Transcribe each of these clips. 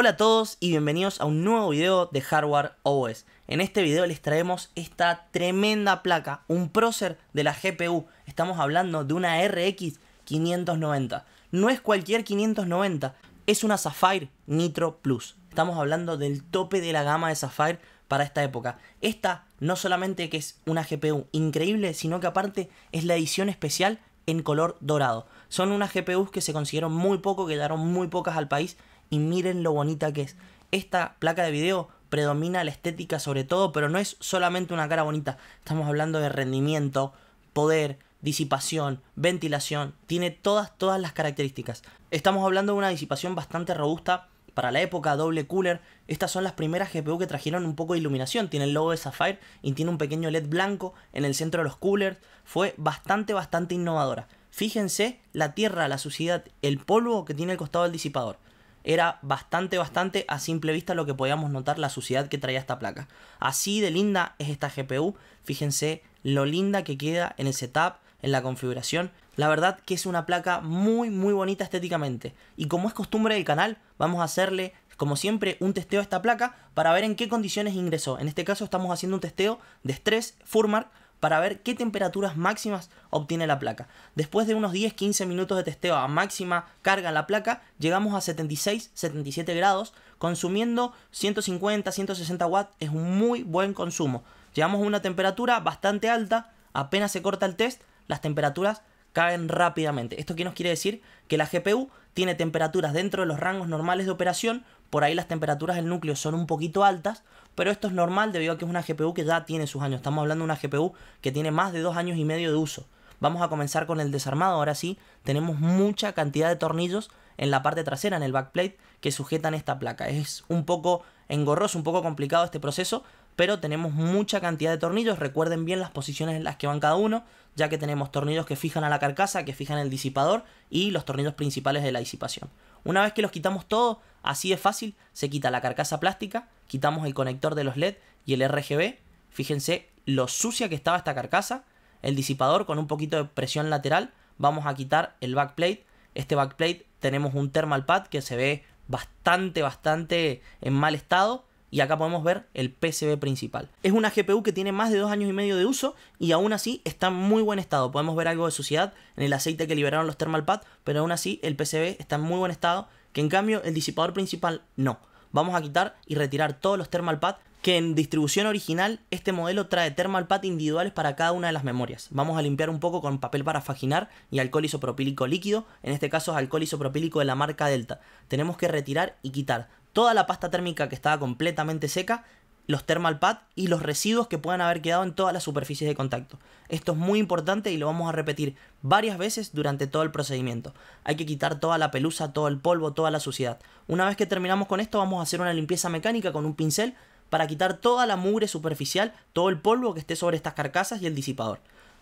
Hola a todos y bienvenidos a un nuevo video de Hardware OS. En este video les traemos esta tremenda placa, un prócer de la GPU. Estamos hablando de una RX 590. No es cualquier 590, es una Sapphire Nitro Plus. Estamos hablando del tope de la gama de Sapphire para esta época. Esta no solamente que es una GPU increíble, sino que aparte es la edición especial en color dorado. Son unas GPUs que se consiguieron muy poco, quedaron muy pocas al país y miren lo bonita que es. Esta placa de video predomina la estética sobre todo, pero no es solamente una cara bonita. Estamos hablando de rendimiento, poder, disipación, ventilación. Tiene todas, todas las características. Estamos hablando de una disipación bastante robusta para la época, doble cooler. Estas son las primeras GPU que trajeron un poco de iluminación. Tiene el logo de Sapphire y tiene un pequeño LED blanco en el centro de los coolers. Fue bastante, bastante innovadora. Fíjense la tierra, la suciedad, el polvo que tiene el costado del disipador era bastante, bastante a simple vista lo que podíamos notar la suciedad que traía esta placa. Así de linda es esta GPU, fíjense lo linda que queda en el setup, en la configuración. La verdad que es una placa muy, muy bonita estéticamente. Y como es costumbre del canal, vamos a hacerle como siempre, un testeo a esta placa para ver en qué condiciones ingresó. En este caso estamos haciendo un testeo de estrés Furmark para ver qué temperaturas máximas obtiene la placa. Después de unos 10-15 minutos de testeo a máxima carga en la placa, llegamos a 76-77 grados, consumiendo 150-160 watts, es un muy buen consumo. Llegamos a una temperatura bastante alta, apenas se corta el test, las temperaturas caen rápidamente. ¿Esto qué nos quiere decir? Que la GPU tiene temperaturas dentro de los rangos normales de operación por ahí las temperaturas del núcleo son un poquito altas, pero esto es normal debido a que es una GPU que ya tiene sus años. Estamos hablando de una GPU que tiene más de dos años y medio de uso. Vamos a comenzar con el desarmado. Ahora sí, tenemos mucha cantidad de tornillos en la parte trasera, en el backplate, que sujetan esta placa. Es un poco engorroso, un poco complicado este proceso, pero tenemos mucha cantidad de tornillos. Recuerden bien las posiciones en las que van cada uno, ya que tenemos tornillos que fijan a la carcasa, que fijan el disipador y los tornillos principales de la disipación. Una vez que los quitamos todos, así de fácil, se quita la carcasa plástica, quitamos el conector de los LED y el RGB. Fíjense lo sucia que estaba esta carcasa. El disipador con un poquito de presión lateral. Vamos a quitar el backplate. Este backplate tenemos un thermal pad que se ve bastante, bastante en mal estado. Y acá podemos ver el PCB principal. Es una GPU que tiene más de dos años y medio de uso y aún así está en muy buen estado. Podemos ver algo de suciedad en el aceite que liberaron los pad pero aún así el PCB está en muy buen estado, que en cambio el disipador principal no. Vamos a quitar y retirar todos los thermalpad que en distribución original este modelo trae pad individuales para cada una de las memorias. Vamos a limpiar un poco con papel para faginar y alcohol isopropílico líquido, en este caso es alcohol isopropílico de la marca Delta. Tenemos que retirar y quitar toda la pasta térmica que estaba completamente seca, los thermal pad y los residuos que puedan haber quedado en todas las superficies de contacto. Esto es muy importante y lo vamos a repetir varias veces durante todo el procedimiento. Hay que quitar toda la pelusa, todo el polvo, toda la suciedad. Una vez que terminamos con esto vamos a hacer una limpieza mecánica con un pincel para quitar toda la mugre superficial, todo el polvo que esté sobre estas carcasas y el disipador.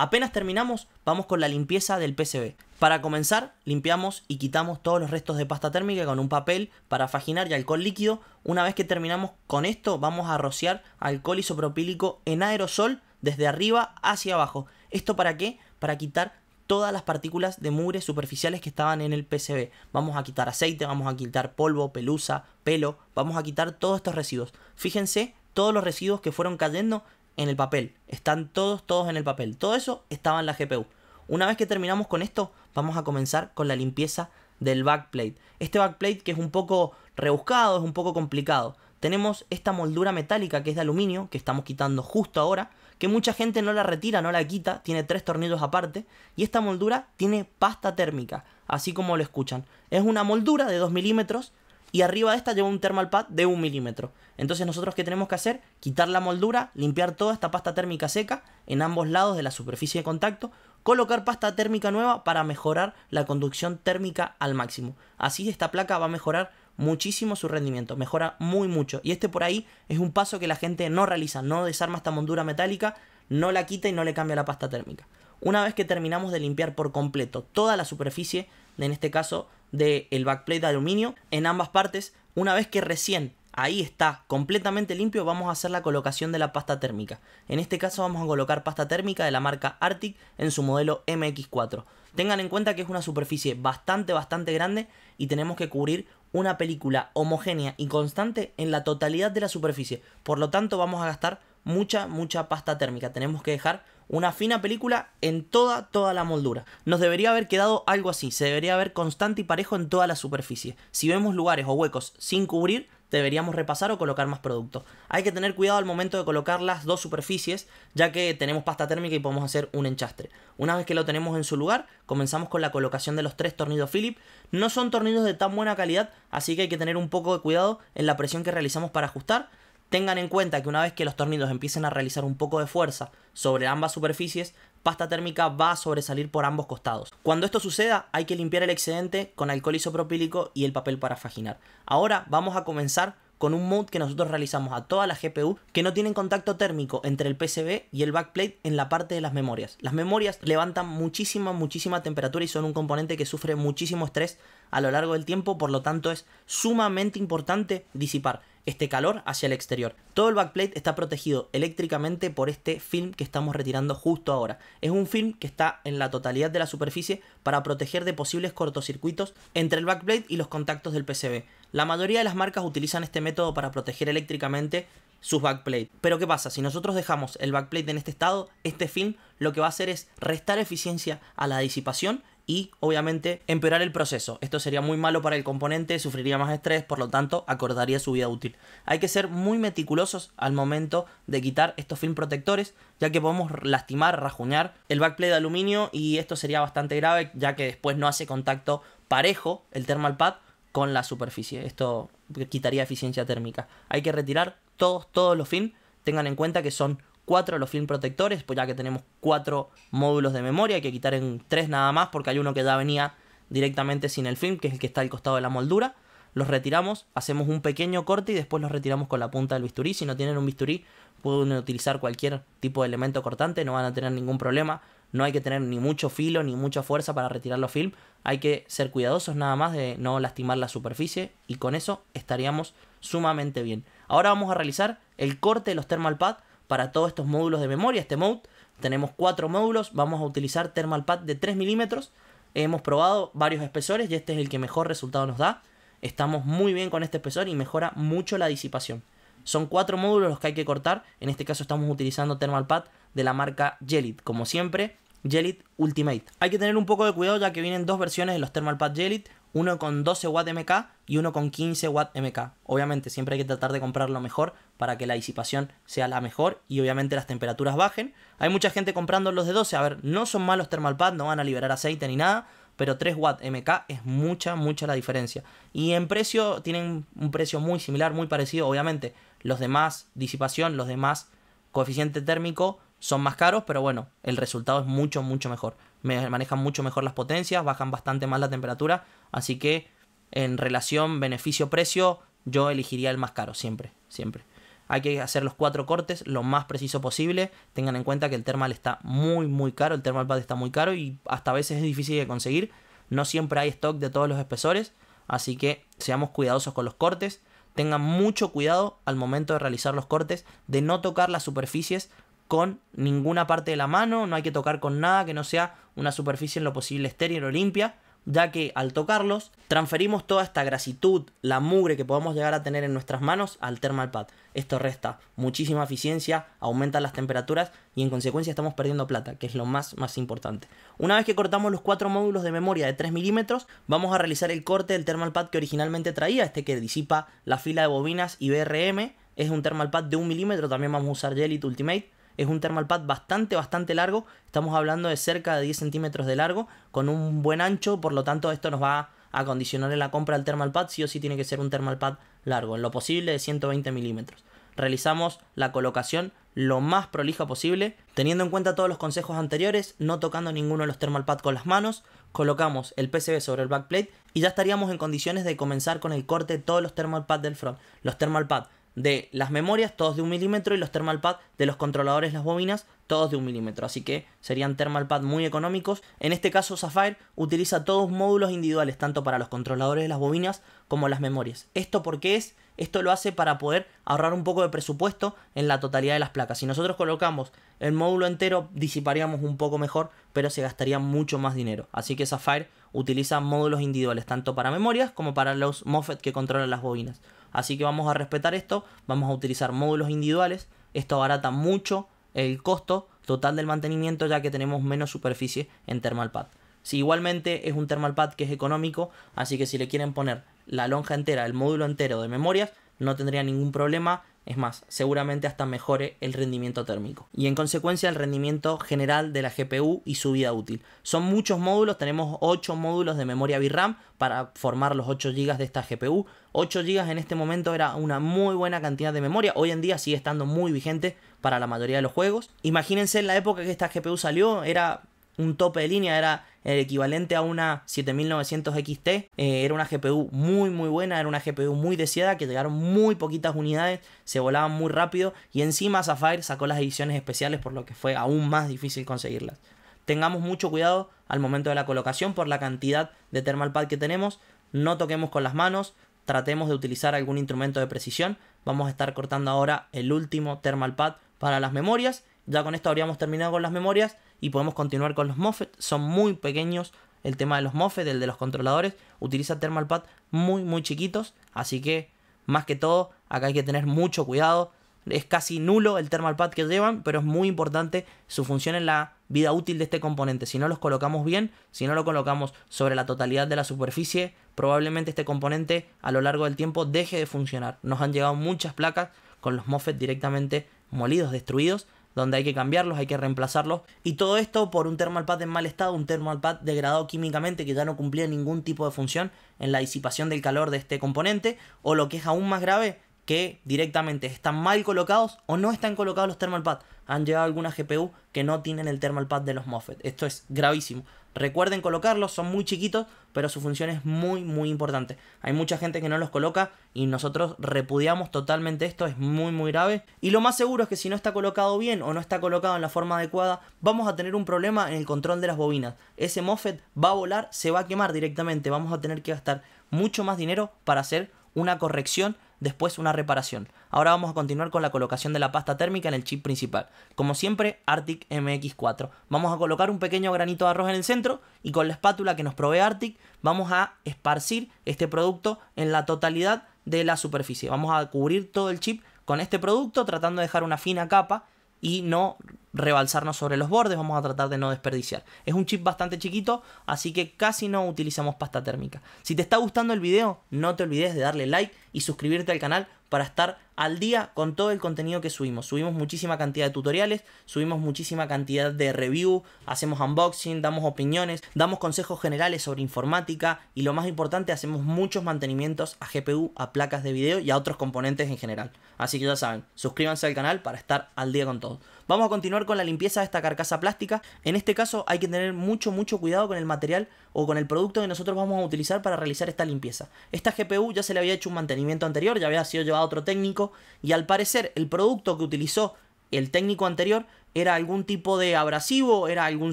Apenas terminamos, vamos con la limpieza del PCB. Para comenzar, limpiamos y quitamos todos los restos de pasta térmica con un papel para faginar y alcohol líquido. Una vez que terminamos con esto, vamos a rociar alcohol isopropílico en aerosol desde arriba hacia abajo. ¿Esto para qué? Para quitar todas las partículas de mugre superficiales que estaban en el PCB. Vamos a quitar aceite, vamos a quitar polvo, pelusa, pelo, vamos a quitar todos estos residuos. Fíjense todos los residuos que fueron cayendo en el papel. Están todos, todos en el papel. Todo eso estaba en la GPU. Una vez que terminamos con esto, vamos a comenzar con la limpieza del backplate. Este backplate que es un poco rebuscado, es un poco complicado. Tenemos esta moldura metálica que es de aluminio, que estamos quitando justo ahora, que mucha gente no la retira, no la quita, tiene tres tornillos aparte, y esta moldura tiene pasta térmica, así como lo escuchan. Es una moldura de 2 milímetros y arriba de esta lleva un thermal pad de un milímetro. Entonces nosotros ¿qué tenemos que hacer? Quitar la moldura, limpiar toda esta pasta térmica seca en ambos lados de la superficie de contacto, colocar pasta térmica nueva para mejorar la conducción térmica al máximo. Así esta placa va a mejorar muchísimo su rendimiento, mejora muy mucho. Y este por ahí es un paso que la gente no realiza, no desarma esta moldura metálica, no la quita y no le cambia la pasta térmica. Una vez que terminamos de limpiar por completo toda la superficie, en este caso del el backplate de aluminio en ambas partes. Una vez que recién ahí está completamente limpio, vamos a hacer la colocación de la pasta térmica. En este caso vamos a colocar pasta térmica de la marca Arctic en su modelo MX4. Tengan en cuenta que es una superficie bastante, bastante grande y tenemos que cubrir una película homogénea y constante en la totalidad de la superficie. Por lo tanto, vamos a gastar mucha, mucha pasta térmica. Tenemos que dejar una fina película en toda, toda la moldura. Nos debería haber quedado algo así, se debería haber constante y parejo en toda la superficie. Si vemos lugares o huecos sin cubrir, deberíamos repasar o colocar más productos. Hay que tener cuidado al momento de colocar las dos superficies, ya que tenemos pasta térmica y podemos hacer un enchastre. Una vez que lo tenemos en su lugar, comenzamos con la colocación de los tres tornillos philips No son tornillos de tan buena calidad, así que hay que tener un poco de cuidado en la presión que realizamos para ajustar. Tengan en cuenta que una vez que los tornillos empiecen a realizar un poco de fuerza sobre ambas superficies, pasta térmica va a sobresalir por ambos costados. Cuando esto suceda, hay que limpiar el excedente con alcohol isopropílico y el papel para faginar. Ahora vamos a comenzar con un mod que nosotros realizamos a toda la GPU que no tienen contacto térmico entre el PCB y el backplate en la parte de las memorias. Las memorias levantan muchísima, muchísima temperatura y son un componente que sufre muchísimo estrés a lo largo del tiempo, por lo tanto es sumamente importante disipar este calor hacia el exterior. Todo el backplate está protegido eléctricamente por este film que estamos retirando justo ahora. Es un film que está en la totalidad de la superficie para proteger de posibles cortocircuitos entre el backplate y los contactos del PCB. La mayoría de las marcas utilizan este método para proteger eléctricamente sus backplate. Pero ¿qué pasa? Si nosotros dejamos el backplate en este estado, este film lo que va a hacer es restar eficiencia a la disipación y obviamente empeorar el proceso. Esto sería muy malo para el componente, sufriría más estrés, por lo tanto acordaría su vida útil. Hay que ser muy meticulosos al momento de quitar estos film protectores, ya que podemos lastimar, rajuñar el backplate de aluminio y esto sería bastante grave, ya que después no hace contacto parejo el thermal pad con la superficie. Esto quitaría eficiencia térmica. Hay que retirar todos, todos los film, Tengan en cuenta que son cuatro los film protectores, pues ya que tenemos cuatro módulos de memoria, hay que quitar en tres nada más porque hay uno que ya venía directamente sin el film, que es el que está al costado de la moldura. Los retiramos, hacemos un pequeño corte y después los retiramos con la punta del bisturí. Si no tienen un bisturí, pueden utilizar cualquier tipo de elemento cortante, no van a tener ningún problema. No hay que tener ni mucho filo ni mucha fuerza para retirar los film. Hay que ser cuidadosos nada más de no lastimar la superficie y con eso estaríamos sumamente bien. Ahora vamos a realizar el corte de los thermal pads para todos estos módulos de memoria, este mode. Tenemos cuatro módulos, vamos a utilizar Thermal Pad de 3 milímetros. Hemos probado varios espesores y este es el que mejor resultado nos da. Estamos muy bien con este espesor y mejora mucho la disipación. Son cuatro módulos los que hay que cortar. En este caso estamos utilizando Thermal Pad de la marca gelid Como siempre, gelid Ultimate. Hay que tener un poco de cuidado ya que vienen dos versiones de los Thermal pad gelid uno con 12 w MK y uno con 15 w MK. Obviamente siempre hay que tratar de comprarlo mejor para que la disipación sea la mejor y obviamente las temperaturas bajen. Hay mucha gente comprando los de 12, a ver, no son malos thermalpad, no van a liberar aceite ni nada, pero 3 w MK es mucha, mucha la diferencia. Y en precio tienen un precio muy similar, muy parecido, obviamente. Los demás disipación, los demás coeficiente térmico son más caros, pero bueno, el resultado es mucho, mucho mejor me manejan mucho mejor las potencias, bajan bastante más la temperatura, así que en relación beneficio-precio yo elegiría el más caro, siempre, siempre. Hay que hacer los cuatro cortes lo más preciso posible. Tengan en cuenta que el thermal está muy, muy caro. El thermal pad está muy caro y hasta a veces es difícil de conseguir. No siempre hay stock de todos los espesores. Así que seamos cuidadosos con los cortes. Tengan mucho cuidado al momento de realizar los cortes, de no tocar las superficies con ninguna parte de la mano. No hay que tocar con nada que no sea una superficie en lo posible estéril o limpia, ya que al tocarlos transferimos toda esta grasitud, la mugre que podamos llegar a tener en nuestras manos al thermal pad. Esto resta muchísima eficiencia, aumenta las temperaturas y en consecuencia estamos perdiendo plata, que es lo más, más importante. Una vez que cortamos los cuatro módulos de memoria de 3 milímetros, vamos a realizar el corte del thermal pad que originalmente traía, este que disipa la fila de bobinas y BRM es un thermal pad de 1 milímetro, también vamos a usar Jelly Ultimate es un thermal pad bastante, bastante largo. Estamos hablando de cerca de 10 centímetros de largo, con un buen ancho, por lo tanto esto nos va a condicionar en la compra del thermal pad. Sí o sí tiene que ser un thermal pad largo, en lo posible de 120 milímetros. Realizamos la colocación lo más prolija posible, teniendo en cuenta todos los consejos anteriores, no tocando ninguno de los thermal pads con las manos, colocamos el PCB sobre el backplate y ya estaríamos en condiciones de comenzar con el corte de todos los thermal pads del front. Los thermal pads de las memorias, todos de un milímetro, y los thermal pad de los controladores, las bobinas, todos de un milímetro. Así que serían thermal pad muy económicos. En este caso, Sapphire utiliza todos módulos individuales, tanto para los controladores de las bobinas como las memorias. ¿Esto porque es? Esto lo hace para poder ahorrar un poco de presupuesto en la totalidad de las placas. Si nosotros colocamos el módulo entero, disiparíamos un poco mejor, pero se gastaría mucho más dinero. Así que Sapphire utiliza módulos individuales, tanto para memorias como para los MOSFET que controlan las bobinas. Así que vamos a respetar esto, vamos a utilizar módulos individuales, esto abarata mucho el costo total del mantenimiento ya que tenemos menos superficie en ThermalPad. Si igualmente es un ThermalPad que es económico, así que si le quieren poner la lonja entera, el módulo entero de memorias, no tendría ningún problema, es más, seguramente hasta mejore el rendimiento térmico. Y en consecuencia el rendimiento general de la GPU y su vida útil. Son muchos módulos, tenemos 8 módulos de memoria VRAM para formar los 8 GB de esta GPU. 8 GB en este momento era una muy buena cantidad de memoria, hoy en día sigue estando muy vigente para la mayoría de los juegos. Imagínense en la época que esta GPU salió, era un tope de línea, era el equivalente a una 7900 XT, eh, era una GPU muy muy buena, era una GPU muy deseada, que llegaron muy poquitas unidades, se volaban muy rápido y encima Sapphire sacó las ediciones especiales por lo que fue aún más difícil conseguirlas. Tengamos mucho cuidado al momento de la colocación por la cantidad de thermal pad que tenemos, no toquemos con las manos, tratemos de utilizar algún instrumento de precisión. Vamos a estar cortando ahora el último thermal pad para las memorias. Ya con esto habríamos terminado con las memorias y podemos continuar con los MOSFET. Son muy pequeños el tema de los MOSFET, el de los controladores. Utiliza pad muy, muy chiquitos. Así que, más que todo, acá hay que tener mucho cuidado. Es casi nulo el thermal pad que llevan, pero es muy importante su función en la vida útil de este componente. Si no los colocamos bien, si no lo colocamos sobre la totalidad de la superficie, probablemente este componente a lo largo del tiempo deje de funcionar. Nos han llegado muchas placas con los MOSFET directamente molidos, destruidos, donde hay que cambiarlos, hay que reemplazarlos. Y todo esto por un thermal pad en mal estado, un thermal pad degradado químicamente que ya no cumplía ningún tipo de función en la disipación del calor de este componente, o lo que es aún más grave, que directamente están mal colocados o no están colocados los thermal pads. Han llegado algunas GPU que no tienen el thermal pad de los MOSFET. Esto es gravísimo. Recuerden colocarlos, son muy chiquitos, pero su función es muy, muy importante. Hay mucha gente que no los coloca y nosotros repudiamos totalmente esto, es muy, muy grave. Y lo más seguro es que si no está colocado bien o no está colocado en la forma adecuada, vamos a tener un problema en el control de las bobinas. Ese MOSFET va a volar, se va a quemar directamente, vamos a tener que gastar mucho más dinero para hacer una corrección después una reparación. Ahora vamos a continuar con la colocación de la pasta térmica en el chip principal. Como siempre, Arctic MX4. Vamos a colocar un pequeño granito de arroz en el centro y con la espátula que nos provee Arctic vamos a esparcir este producto en la totalidad de la superficie. Vamos a cubrir todo el chip con este producto tratando de dejar una fina capa y no rebalsarnos sobre los bordes, vamos a tratar de no desperdiciar. Es un chip bastante chiquito, así que casi no utilizamos pasta térmica. Si te está gustando el video, no te olvides de darle like y suscribirte al canal para estar al día con todo el contenido que subimos. Subimos muchísima cantidad de tutoriales, subimos muchísima cantidad de review, hacemos unboxing, damos opiniones, damos consejos generales sobre informática y lo más importante, hacemos muchos mantenimientos a GPU, a placas de video y a otros componentes en general. Así que ya saben, suscríbanse al canal para estar al día con todo. Vamos a continuar con la limpieza de esta carcasa plástica. En este caso hay que tener mucho, mucho cuidado con el material o con el producto que nosotros vamos a utilizar para realizar esta limpieza. Esta GPU ya se le había hecho un mantenimiento anterior, ya había sido llevado a otro técnico, y al parecer el producto que utilizó el técnico anterior era algún tipo de abrasivo, era algún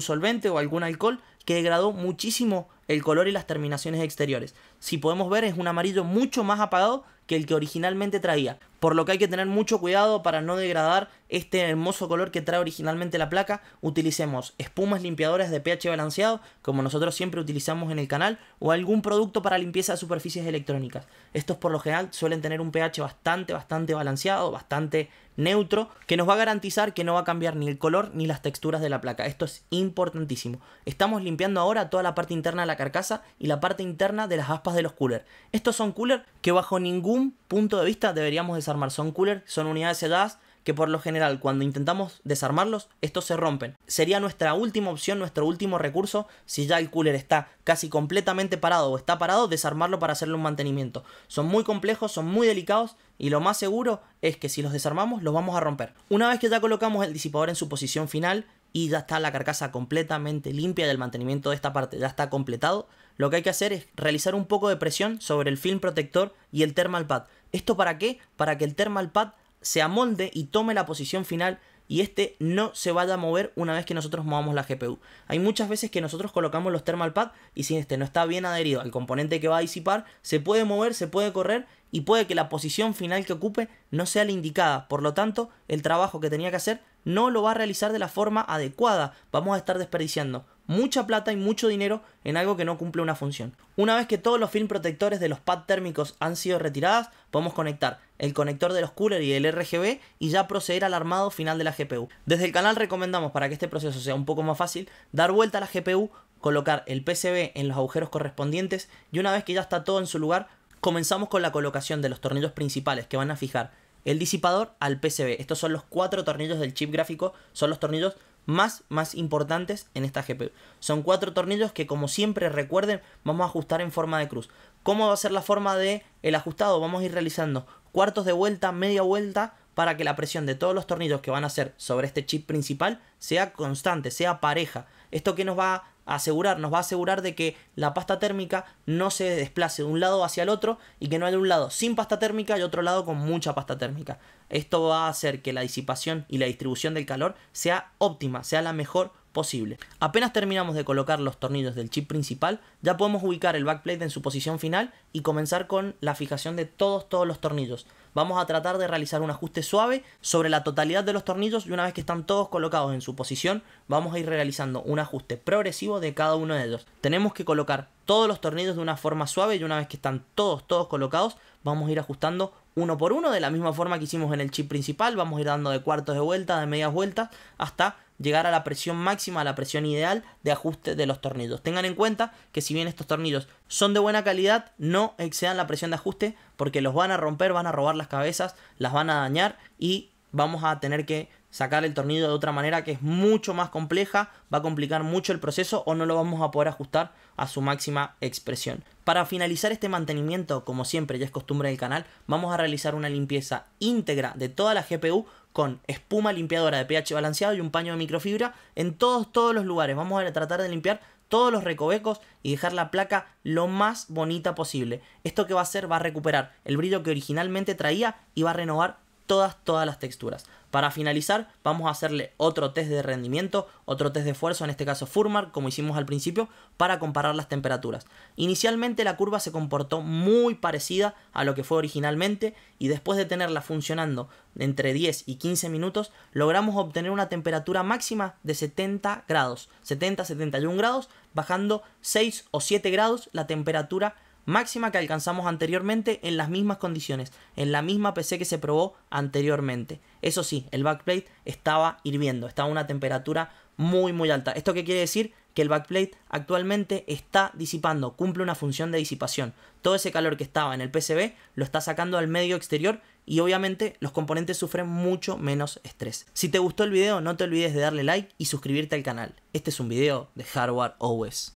solvente o algún alcohol que degradó muchísimo el color y las terminaciones exteriores. Si podemos ver es un amarillo mucho más apagado que el que originalmente traía. Por lo que hay que tener mucho cuidado para no degradar este hermoso color que trae originalmente la placa. Utilicemos espumas limpiadoras de pH balanceado, como nosotros siempre utilizamos en el canal, o algún producto para limpieza de superficies electrónicas. Estos por lo general suelen tener un pH bastante, bastante balanceado, bastante neutro, que nos va a garantizar que no va a cambiar ni el color ni las texturas de la placa. Esto es importantísimo. Estamos limpiando ahora toda la parte interna de la carcasa y la parte interna de las aspas de los coolers. Estos son coolers que bajo ningún punto de vista deberíamos desarmar. Son cooler, son unidades selladas que por lo general cuando intentamos desarmarlos, estos se rompen. Sería nuestra última opción, nuestro último recurso, si ya el cooler está casi completamente parado o está parado, desarmarlo para hacerle un mantenimiento. Son muy complejos, son muy delicados y lo más seguro es que si los desarmamos los vamos a romper. Una vez que ya colocamos el disipador en su posición final y ya está la carcasa completamente limpia del mantenimiento de esta parte, ya está completado, lo que hay que hacer es realizar un poco de presión sobre el film protector y el thermal pad. ¿Esto para qué? Para que el thermal pad se amolde y tome la posición final y este no se vaya a mover una vez que nosotros movamos la GPU. Hay muchas veces que nosotros colocamos los thermal pad y si este no está bien adherido al componente que va a disipar, se puede mover, se puede correr y puede que la posición final que ocupe no sea la indicada. Por lo tanto, el trabajo que tenía que hacer no lo va a realizar de la forma adecuada. Vamos a estar desperdiciando mucha plata y mucho dinero en algo que no cumple una función. Una vez que todos los film protectores de los pads térmicos han sido retiradas, podemos conectar el conector de los cooler y el RGB y ya proceder al armado final de la GPU. Desde el canal recomendamos para que este proceso sea un poco más fácil, dar vuelta a la GPU, colocar el PCB en los agujeros correspondientes y una vez que ya está todo en su lugar, comenzamos con la colocación de los tornillos principales que van a fijar el disipador al PCB. Estos son los cuatro tornillos del chip gráfico, son los tornillos más, más importantes en esta GPU. Son cuatro tornillos que como siempre recuerden vamos a ajustar en forma de cruz. ¿Cómo va a ser la forma de el ajustado? Vamos a ir realizando cuartos de vuelta, media vuelta, para que la presión de todos los tornillos que van a ser sobre este chip principal sea constante, sea pareja. Esto que nos va a asegurar, nos va a asegurar de que la pasta térmica no se desplace de un lado hacia el otro y que no haya un lado sin pasta térmica y otro lado con mucha pasta térmica. Esto va a hacer que la disipación y la distribución del calor sea óptima, sea la mejor posible. Apenas terminamos de colocar los tornillos del chip principal, ya podemos ubicar el backplate en su posición final y comenzar con la fijación de todos, todos los tornillos. Vamos a tratar de realizar un ajuste suave sobre la totalidad de los tornillos y una vez que están todos colocados en su posición, vamos a ir realizando un ajuste progresivo de cada uno de ellos. Tenemos que colocar todos los tornillos de una forma suave y una vez que están todos, todos colocados, vamos a ir ajustando uno por uno, de la misma forma que hicimos en el chip principal, vamos a ir dando de cuartos de vuelta, de medias vueltas, hasta llegar a la presión máxima, a la presión ideal de ajuste de los tornillos. Tengan en cuenta que si bien estos tornillos son de buena calidad, no excedan la presión de ajuste porque los van a romper, van a robar las cabezas, las van a dañar y vamos a tener que sacar el tornillo de otra manera que es mucho más compleja, va a complicar mucho el proceso o no lo vamos a poder ajustar a su máxima expresión. Para finalizar este mantenimiento, como siempre ya es costumbre del canal, vamos a realizar una limpieza íntegra de toda la GPU con espuma limpiadora de pH balanceado y un paño de microfibra en todos, todos los lugares. Vamos a tratar de limpiar todos los recovecos y dejar la placa lo más bonita posible. Esto que va a hacer va a recuperar el brillo que originalmente traía y va a renovar todas, todas las texturas. Para finalizar, vamos a hacerle otro test de rendimiento, otro test de esfuerzo, en este caso Furmark, como hicimos al principio, para comparar las temperaturas. Inicialmente la curva se comportó muy parecida a lo que fue originalmente y después de tenerla funcionando entre 10 y 15 minutos, logramos obtener una temperatura máxima de 70 grados, 70-71 grados, bajando 6 o 7 grados la temperatura máxima que alcanzamos anteriormente en las mismas condiciones, en la misma PC que se probó anteriormente. Eso sí, el backplate estaba hirviendo, estaba a una temperatura muy muy alta. ¿Esto qué quiere decir? Que el backplate actualmente está disipando, cumple una función de disipación. Todo ese calor que estaba en el PCB lo está sacando al medio exterior y obviamente los componentes sufren mucho menos estrés. Si te gustó el video no te olvides de darle like y suscribirte al canal. Este es un video de Hardware OS.